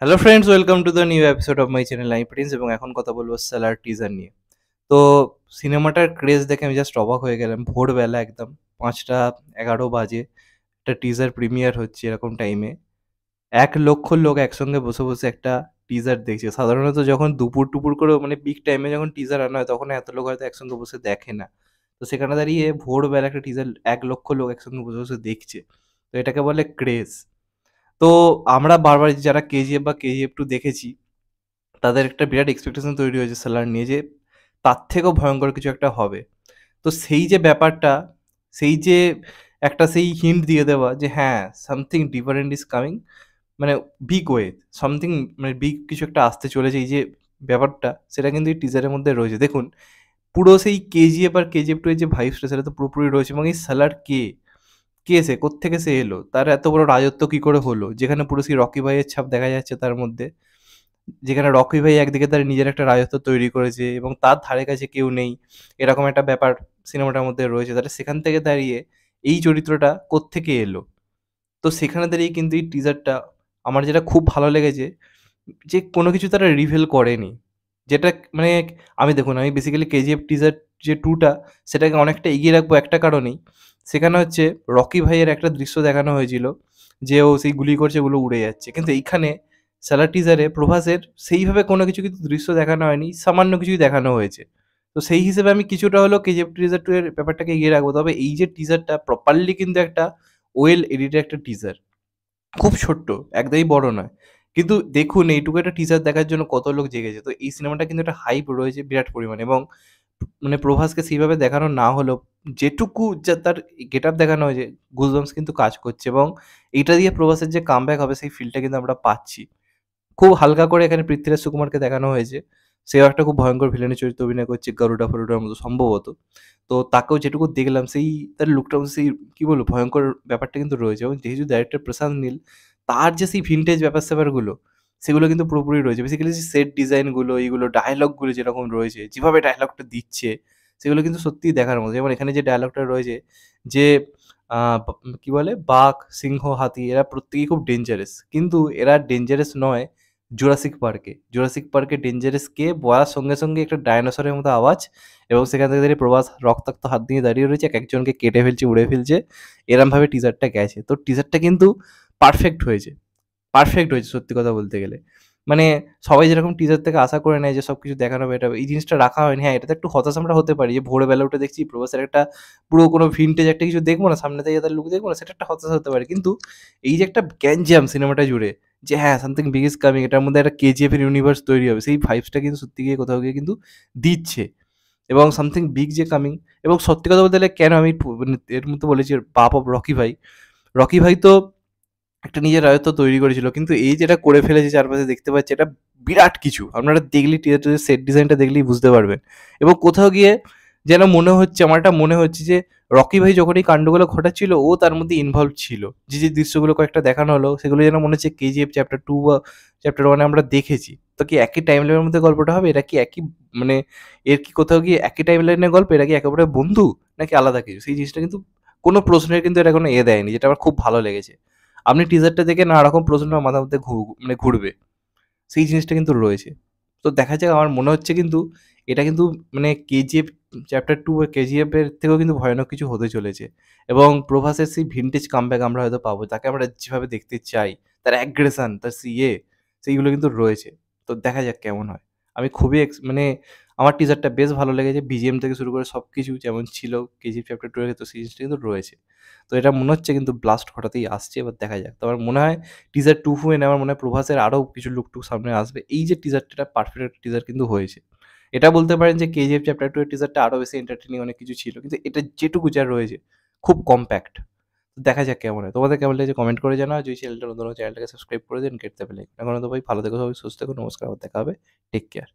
hello friends welcome to the new episode of my channel life prince এবং এখন কথা বলবো স্যালার টিজার নিয়ে তো সিনেমাটার ক্রেজ দেখে আমি জাস্ট অবাক হয়ে গেলাম ভোরবেলা একদম পাঁচটা এগারো বাজে একটা টিজার প্রিমিয়ার হচ্ছে এরকম টাইমে এক লক্ষ লোক একসঙ্গে বসে বসে একটা টিজার দেখছে সাধারণত যখন দুপুর টুপুর করে মানে পিক টাইমে যখন টিজার আনা হয় তখন এত লোক হয়তো একসঙ্গে বসে দেখে না তো সেখানে দাঁড়িয়ে ভোরবেলা একটা টিজার এক লক্ষ লোক একসঙ্গে বসে বসে দেখছে তো এটাকে বলে ক্রেজ তো আমরা বারবার যারা কেজিএফ বা কেজিএফ টু দেখেছি তাদের একটা বিরাট এক্সপেকটেশন তৈরি হয়েছে স্যালার নিয়ে যে তার থেকেও ভয়ঙ্কর কিছু একটা হবে তো সেই যে ব্যাপারটা সেই যে একটা সেই হিন্ট দিয়ে দেওয়া যে হ্যাঁ সামথিং ডিফারেন্ট ইজ কামিং মানে বিগ ওয়ে সামথিং মানে বিগ কিছু একটা আসতে চলেছে এই যে ব্যাপারটা সেটা কিন্তু এই টিজারের মধ্যে রয়েছে দেখুন পুরো সেই কেজিএফ আর কেজিএফ টু এর যে ভাইভ সেটা তো পুরোপুরি রয়েছে এবং এই স্যালার কে কে সে কোত্থেকে সে এলো তার এত বড় রাজত্ব কি করে হলো যেখানে পুরো সেই রকি ভাইয়ের ছাপ দেখা যাচ্ছে তার মধ্যে যেখানে রকি ভাই একদিকে তার নিজের একটা রাজত্ব তৈরি করেছে এবং তার ধারে কাছে কেউ নেই এরকম একটা ব্যাপার সিনেমাটার মধ্যে রয়েছে তাহলে সেখান থেকে দাঁড়িয়ে এই চরিত্রটা কোত্থেকে এলো তো সেখানে দাঁড়িয়ে কিন্তু এই টিজারটা আমার যেটা খুব ভালো লেগেছে যে কোনো কিছু তারা রিভেল করেনি যেটা মানে আমি দেখুন আমি বেসিক্যালি কেজিএফ টিজার যে টুটা সেটাকে অনেকটা এগিয়ে রাখবো একটা কারণেই সেখানে হচ্ছে রকি ভাইয়ের একটা দৃশ্য দেখানো হয়েছিল যে ও সেই গুলি করছে ওগুলো উড়ে যাচ্ছে কিন্তু এইখানে স্যালার টিজারে প্রভাসের সেইভাবে কোনো কিছু কিন্তু দৃশ্য দেখানো হয়নি সামান্য কিছুই দেখানো হয়েছে তো সেই হিসেবে আমি কিছুটা হলো কেজিএফ টিজার টু এর ব্যাপারটাকে এগিয়ে রাখবো তবে এই যে টিজারটা প্রপারলি কিন্তু একটা ওয়েল এডিটেড একটা টিজার খুব ছোট্ট একদমই বড় নয় কিন্তু দেখুন এইটুকু একটা টিজার দেখার জন্য কত লোক জেগেছে তো এই সিনেমাটা কিন্তু একটা হাইপ রয়েছে বিরাট পরিমাণে এবং মানে প্রভাসকে সেইভাবে দেখানো না হলেও যেটুকু যা তার গেট আপ দেখানো হয়েছে গুজবামস কিন্তু কাজ করছে এবং এইটা দিয়ে প্রবাসের যে কাম হবে সেই ফিলটা কিন্তু আমরা পাচ্ছি খুব হালকা করে এখানে পৃথ্বীরাজ সুকুমারকে দেখানো হয়েছে সেও একটা খুব ভয়ঙ্কর ভিলেনের চরিত্র অভিনয় করছে গারুডা ফরুডার মতো সম্ভবত তো তাকেও যেটুকু দেখলাম সেই তার লুকটা সেই কী বলবো ভয়ঙ্কর ব্যাপারটা কিন্তু রয়েছে এবং যেহেতু ডাইরেক্টর প্রশান্ত নীল তার যে সেই ভিনটেজ ব্যাপার স্যাপারগুলো সেগুলো কিন্তু পুরোপুরি রয়েছে বেসিক্যালি সেট ডিজাইনগুলো এইগুলো ডায়লগগুলো যেরকম রয়েছে যেভাবে ডায়লগটা দিচ্ছে সেগুলো কিন্তু সত্যিই দেখার মতো যেমন এখানে যে ডায়লগটা রয়েছে যে কি বলে বাঘ সিংহ হাতি এরা প্রত্যেকেই খুব ডেঞ্জারাস কিন্তু এরা ডেঞ্জারাস নয় জুরাসিক পার্কে জুরাসিক পার্কে ডেঞ্জারাস কে বলার সঙ্গে সঙ্গে একটা ডায়নোসরের মতো আওয়াজ এবং সেখান থেকে দাঁড়িয়ে প্রবাস রক্তাক্ত হাত দিয়ে দাঁড়িয়ে রয়েছে এক একজনকে কেটে ফেলছে উড়ে ফেলছে এরমভাবে টিজারটা গেছে তো টিজারটা কিন্তু পারফেক্ট হয়েছে পারফেক্ট হয়েছে সত্যি কথা বলতে গেলে মানে সবাই যেরকম টিজার থেকে আশা করে নেয় যে সব কিছু দেখানো হবে এটা এই জিনিসটা রাখা হয়নি হ্যাঁ এটাতে একটু হতাশ আমরা হতে পারি যে ভোরবেলা উঠে দেখছি প্রবাসের একটা পুরো কোনো ভিনটেজ একটা কিছু দেখবো না সামনে থেকে তার লুক দেখবো না সেটা একটা হতাশ হতে পারে কিন্তু এই যে একটা গ্যাঞ্জাম সিনেমাটা জুড়ে যে হ্যাঁ সামথিং বিগ কামিং এটার মধ্যে একটা কেজিএফ এর ইউনিভার্স তৈরি হবে সেই ভাইবসটা কিন্তু সত্যি গিয়ে কোথাও গিয়ে কিন্তু দিচ্ছে এবং সামথিং বিগ যে কামিং এবং সত্যি কথা বলতে গেলে কেন আমি মানে এর মধ্যে বলেছি বাপ অফ রকি ভাই রকি ভাই তো একটা নিজের রাজত্ব তৈরি করেছিল কিন্তু এই যেটা করে ফেলেছে চারপাশে দেখতে পাচ্ছি এটা বিরাট কিছু আপনারা দেখলি টিয়ার সেট ডিজাইনটা দেখলেই বুঝতে পারবেন এবং কোথাও গিয়ে যেন মনে হচ্ছে আমার এটা মনে হচ্ছে যে রকি ভাই যখন এই কাণ্ডগুলো ঘটাচ্ছিল ও তার মধ্যে ইনভলভ ছিল যে যে দৃশ্যগুলো কয়েকটা দেখানো হলো সেগুলো যেন মনে হচ্ছে কেজিএফ চ্যাপ্টার টু বা চ্যাপ্টার ওয়ানে আমরা দেখেছি তো কি একই টাইম লাইনের মধ্যে গল্পটা হবে এটা কি একই মানে এর কি কোথাও গিয়ে একই টাইম লাইনের গল্প এটা কি একেবারে বন্ধু নাকি আলাদা কিছু সেই জিনিসটা কিন্তু কোনো প্রশ্নের কিন্তু এটা কোনো এ দেয়নি যেটা আমার খুব ভালো লেগেছে আপনি টিজারটা দেখে নানা রকম প্রশ্ন মাথার মধ্যে মানে ঘুরবে সেই জিনিসটা কিন্তু রয়েছে তো দেখা যাক আমার মনে হচ্ছে কিন্তু এটা কিন্তু মানে কেজিএফ চ্যাপ্টার টু বা কেজিএফের থেকেও কিন্তু ভয়ানক কিছু হতে চলেছে এবং প্রভাসের সেই ভিনটেজ কামব্যাক আমরা হয়তো পাবো তাকে আমরা যেভাবে দেখতে চাই তার অ্যাগ্রেশন তার সিএ সেইগুলো কিন্তু রয়েছে তো দেখা যাক কেমন হয় আমি খুবই মানে আমার টিজারটা বেশ ভালো লেগেছে বিজিএম থেকে শুরু করে সব কিছু যেমন ছিল কেজি চ্যাপ্টার টু এর ক্ষেত্রে সিরিজটা কিন্তু রয়েছে তো এটা মনে হচ্ছে কিন্তু ব্লাস্ট হঠাৎই আসছে এবার দেখা যাক তো আমার মনে হয় টিজার টু ফু এনে আমার মনে হয় প্রভাসের আরও কিছু লুকটুক সামনে আসবে এই যে টিজারটা পারফেক্ট একটা টিজার কিন্তু হয়েছে এটা বলতে পারেন যে কেজিএফ চ্যাপ্টার টু এর টিজারটা আরও বেশি এন্টারটেনিং অনেক কিছু ছিল কিন্তু এটা যেটুকু যা রয়েছে খুব কম্প্যাক্ট দেখা যাক কেমন হয় তোমাদের কেমন লেগেছে কমেন্ট করে জানাও যদি চ্যানেলটা নতুন চ্যানেলটাকে সাবস্ক্রাইব করে দিন কেটে পেলে এখন তো ভাই ভালো থেকো সবাই সুস্থ থেকো নমস্কার দেখা হবে টেক কেয়ার